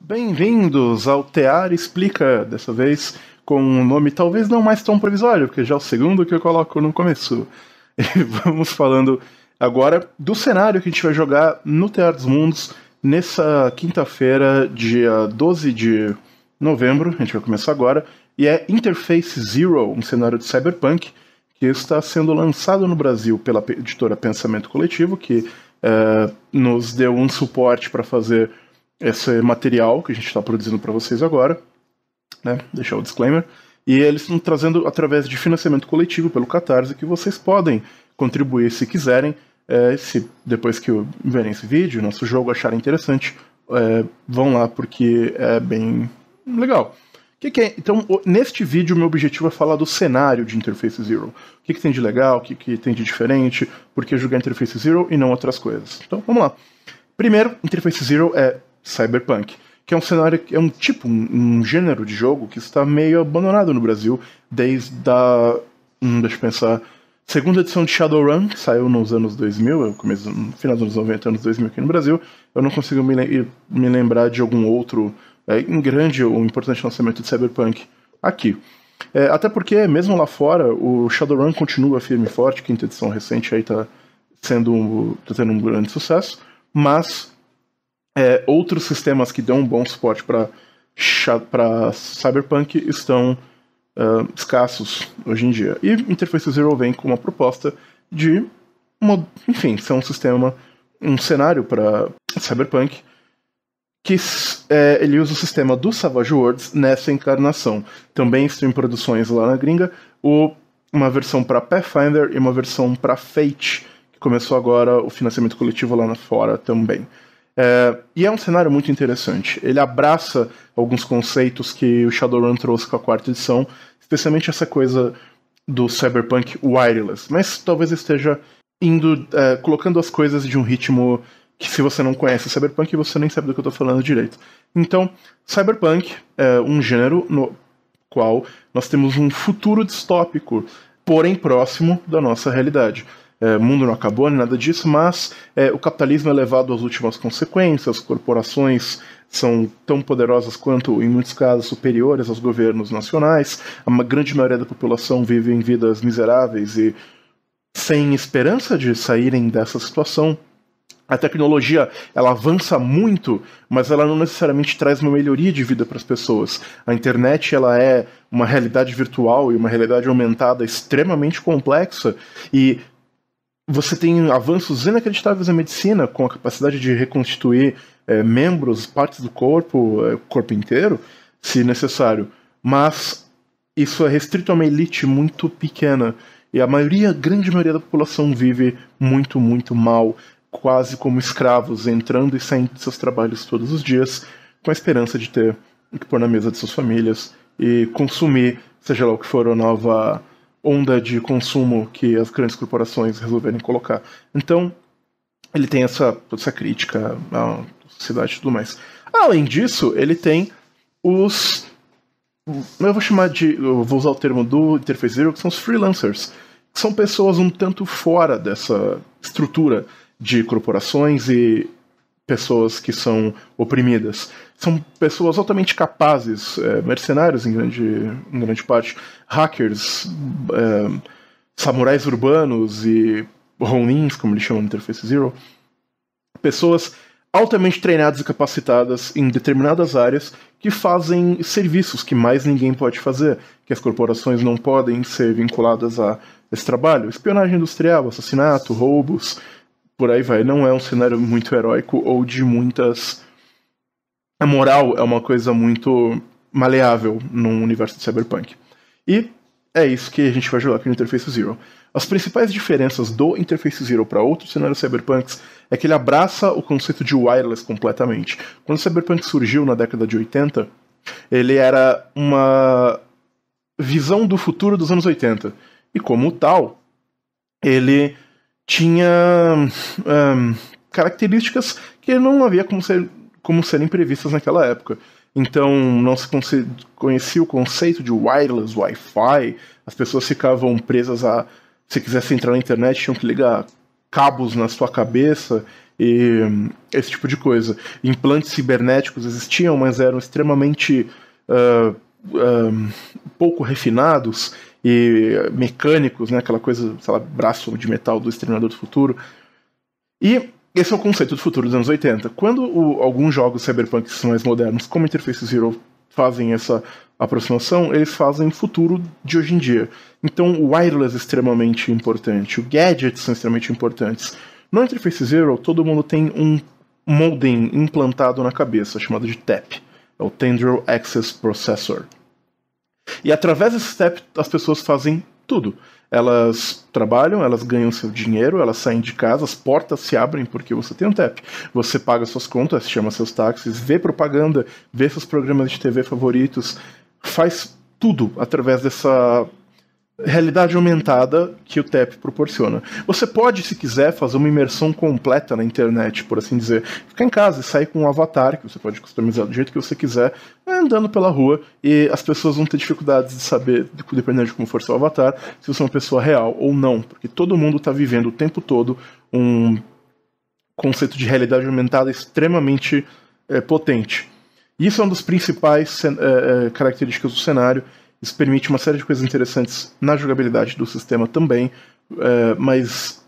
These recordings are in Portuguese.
Bem-vindos ao Tear Explica, dessa vez com um nome talvez não mais tão provisório, porque já é o segundo que eu coloco no começo. E vamos falando agora do cenário que a gente vai jogar no Tear dos Mundos nessa quinta-feira, dia 12 de novembro, a gente vai começar agora, e é Interface Zero, um cenário de cyberpunk que está sendo lançado no Brasil pela editora Pensamento Coletivo, que eh, nos deu um suporte para fazer esse material que a gente está produzindo para vocês agora, né? Deixar o disclaimer. E eles estão trazendo através de financiamento coletivo pelo Catarse que vocês podem contribuir se quiserem. É, se depois que verem esse vídeo, nosso jogo acharem interessante, é, vão lá porque é bem legal. Que que é? Então, neste vídeo, meu objetivo é falar do cenário de Interface Zero. O que, que tem de legal, o que, que tem de diferente, por que jogar Interface Zero e não outras coisas. Então, vamos lá. Primeiro, Interface Zero é cyberpunk, que é um cenário, é um tipo, um, um gênero de jogo que está meio abandonado no Brasil desde a, hum, deixa eu pensar, segunda edição de Shadowrun, que saiu nos anos 2000, é começo, no final dos anos 90, anos 2000 aqui no Brasil. Eu não consigo me, me lembrar de algum outro é, um grande ou importante lançamento de Cyberpunk aqui. É, até porque, mesmo lá fora, o Shadowrun continua firme e forte, quinta edição recente aí tá sendo tá tendo um grande sucesso, mas é, outros sistemas que dão um bom suporte para Cyberpunk estão uh, escassos hoje em dia. E Interface Zero vem com uma proposta de, uma, enfim, ser um sistema, um cenário para Cyberpunk que é, ele usa o sistema do Savage Worlds nessa encarnação. Também estão em produções lá na gringa ou uma versão para Pathfinder e uma versão para Fate, que começou agora o financiamento coletivo lá fora também. É, e é um cenário muito interessante. Ele abraça alguns conceitos que o Shadowrun trouxe com a quarta edição, especialmente essa coisa do cyberpunk wireless. Mas talvez esteja indo é, colocando as coisas de um ritmo que se você não conhece cyberpunk você nem sabe do que eu estou falando direito. Então, cyberpunk é um gênero no qual nós temos um futuro distópico, porém próximo da nossa realidade é, mundo não acabou nem nada disso, mas é, o capitalismo é levado às últimas consequências, corporações são tão poderosas quanto, em muitos casos, superiores aos governos nacionais, a grande maioria da população vive em vidas miseráveis e sem esperança de saírem dessa situação. A tecnologia ela avança muito, mas ela não necessariamente traz uma melhoria de vida para as pessoas. A internet ela é uma realidade virtual e uma realidade aumentada extremamente complexa e você tem avanços inacreditáveis na medicina, com a capacidade de reconstituir é, membros, partes do corpo, é, corpo inteiro, se necessário. Mas isso é restrito a uma elite muito pequena. E a maioria, a grande maioria da população vive muito, muito mal, quase como escravos, entrando e saindo de seus trabalhos todos os dias, com a esperança de ter o que pôr na mesa de suas famílias e consumir, seja lá o que for, a nova onda de consumo que as grandes corporações resolverem colocar. Então, ele tem essa, essa crítica à sociedade e tudo mais. Além disso, ele tem os. Eu vou chamar de. Eu vou usar o termo do Interface Zero, que são os freelancers. Que são pessoas um tanto fora dessa estrutura de corporações e pessoas que são oprimidas. São pessoas altamente capazes, é, mercenários em grande, em grande parte, hackers, é, samurais urbanos e Ronins, como eles chamam no Interface Zero. Pessoas altamente treinadas e capacitadas em determinadas áreas que fazem serviços que mais ninguém pode fazer, que as corporações não podem ser vinculadas a esse trabalho. Espionagem industrial, assassinato, roubos, por aí vai. Não é um cenário muito heróico ou de muitas. A moral é uma coisa muito maleável num universo de Cyberpunk. E é isso que a gente vai jogar aqui no Interface Zero. As principais diferenças do Interface Zero para outros cenários cyberpunks é que ele abraça o conceito de wireless completamente. Quando o cyberpunk surgiu na década de 80, ele era uma visão do futuro dos anos 80. E como tal, ele tinha um, características que não havia como, ser, como serem previstas naquela época. Então não se conhecia o conceito de wireless, Wi-Fi, as pessoas ficavam presas a. Se quisesse entrar na internet, tinham que ligar cabos na sua cabeça e esse tipo de coisa. Implantes cibernéticos existiam, mas eram extremamente uh, uh, pouco refinados e mecânicos, né, aquela coisa, sei lá, braço de metal do Exterminador do Futuro. E esse é o conceito do futuro dos anos 80. Quando o, alguns jogos cyberpunk são mais modernos, como Interface Zero, fazem essa aproximação, eles fazem o futuro de hoje em dia. Então o wireless é extremamente importante, o gadgets são extremamente importantes. No Interface Zero, todo mundo tem um modem implantado na cabeça, chamado de TAP. É o Tendril Access Processor. E através desse step as pessoas fazem tudo. Elas trabalham, elas ganham seu dinheiro, elas saem de casa, as portas se abrem porque você tem um TEP. Você paga suas contas, chama seus táxis, vê propaganda, vê seus programas de TV favoritos, faz tudo através dessa realidade aumentada que o TEP proporciona. Você pode, se quiser, fazer uma imersão completa na internet, por assim dizer. Ficar em casa e sair com um avatar que você pode customizar do jeito que você quiser, né, andando pela rua e as pessoas vão ter dificuldades de saber, dependendo de como for seu avatar, se você é uma pessoa real ou não, porque todo mundo está vivendo o tempo todo um conceito de realidade aumentada extremamente é, potente. Isso é uma das principais é, características do cenário isso permite uma série de coisas interessantes na jogabilidade do sistema também, é, mas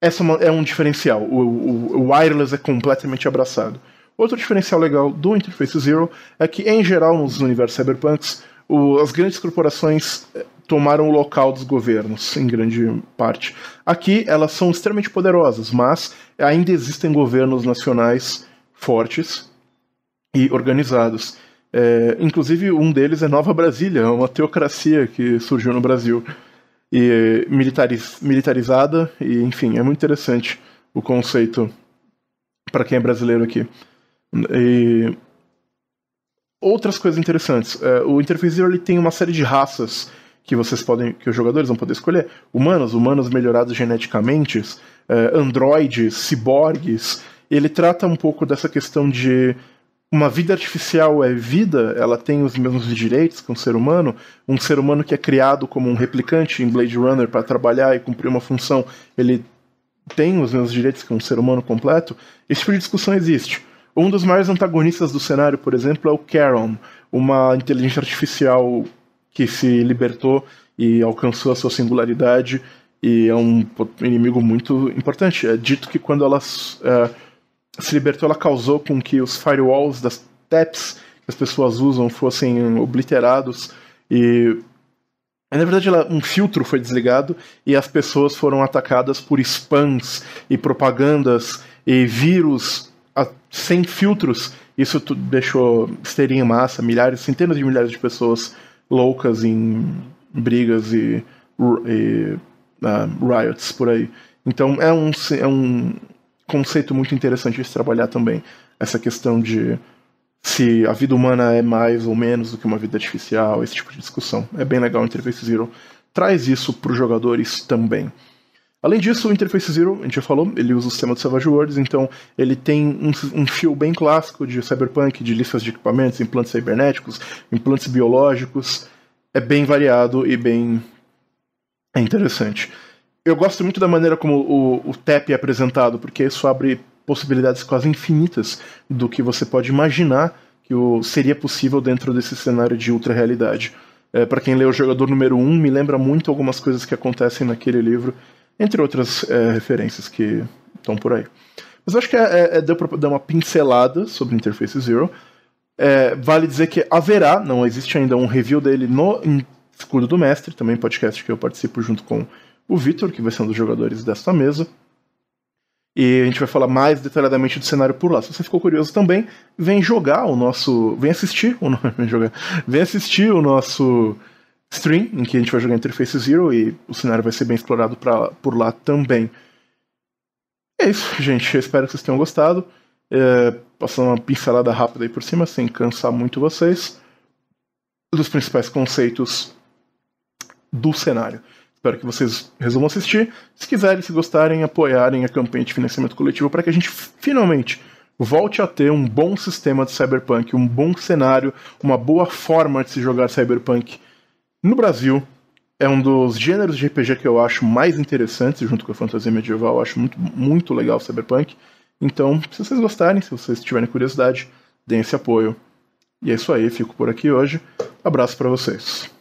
essa é, é um diferencial. O, o, o, wireless é completamente abraçado. Outro diferencial legal do Interface Zero é que, em geral, nos universos cyberpunks, o, as grandes corporações é, tomaram o local dos governos, em grande parte. Aqui, elas são extremamente poderosas, mas ainda existem governos nacionais fortes e organizados. É, inclusive, um deles é Nova Brasília, é uma teocracia que surgiu no Brasil, e militariz, militarizada, e enfim, é muito interessante o conceito para quem é brasileiro aqui. E outras coisas interessantes. É, o Interface ele tem uma série de raças que vocês podem, que os jogadores vão poder escolher: humanos, humanos melhorados geneticamente, é, androides, ciborgues. Ele trata um pouco dessa questão de uma vida artificial é vida, ela tem os mesmos direitos que um ser humano. Um ser humano que é criado como um replicante em Blade Runner para trabalhar e cumprir uma função, ele tem os mesmos direitos que um ser humano completo. Esse tipo de discussão existe. Um dos maiores antagonistas do cenário, por exemplo, é o Charon, uma inteligência artificial que se libertou e alcançou a sua singularidade e é um inimigo muito importante. É dito que quando ela uh, se libertou, ela causou com que os firewalls das TAPs que as pessoas usam fossem obliterados e na verdade, um filtro foi desligado e as pessoas foram atacadas por spams e propagandas e vírus sem filtros. Isso deixou histeria em massa, milhares, centenas de milhares de pessoas loucas em brigas e, e uh, riots por aí. Então é um, é um, conceito muito interessante de se trabalhar também. Essa questão de se a vida humana é mais ou menos do que uma vida artificial, esse tipo de discussão. É bem legal o Interface Zero. Traz isso para os jogadores também. Além disso, o Interface Zero, a gente já falou, ele usa o sistema do Savage Worlds, então ele tem um, um fio bem clássico de cyberpunk, de listas de equipamentos, implantes cibernéticos, implantes biológicos. É bem variado e bem é interessante eu gosto muito da maneira como o, o TEP é apresentado, porque isso abre possibilidades quase infinitas do que você pode imaginar que o, seria possível dentro desse cenário de ultra realidade. É, para quem lê o Jogador Número 1, um, me lembra muito algumas coisas que acontecem naquele livro, entre outras é, referências que estão por aí. Mas eu acho que é, é, é deu para dar uma pincelada sobre Interface Zero. É, vale dizer que haverá, não existe ainda um review dele no Escudo do Mestre, também podcast que eu participo junto com o Vitor, que vai ser um dos jogadores desta mesa. E a gente vai falar mais detalhadamente do cenário por lá. Se você ficou curioso também, vem jogar o nosso. Vem assistir o vem jogar. Vem assistir o nosso stream, em que a gente vai jogar Interface Zero e o cenário vai ser bem explorado pra, por lá também. É isso, gente. Eu espero que vocês tenham gostado. É, passando uma pincelada rápida aí por cima, sem cansar muito vocês, dos principais conceitos do cenário. Espero que vocês resolvam assistir. Se quiserem, se gostarem, apoiarem a campanha de financiamento coletivo para que a gente finalmente volte a ter um bom sistema de cyberpunk, um bom cenário, uma boa forma de se jogar cyberpunk no Brasil. É um dos gêneros de RPG que eu acho mais interessantes, junto com a fantasia medieval. Eu acho muito, muito legal o cyberpunk. Então, se vocês gostarem, se vocês tiverem curiosidade, deem esse apoio. E é isso aí, fico por aqui hoje. Abraço para vocês.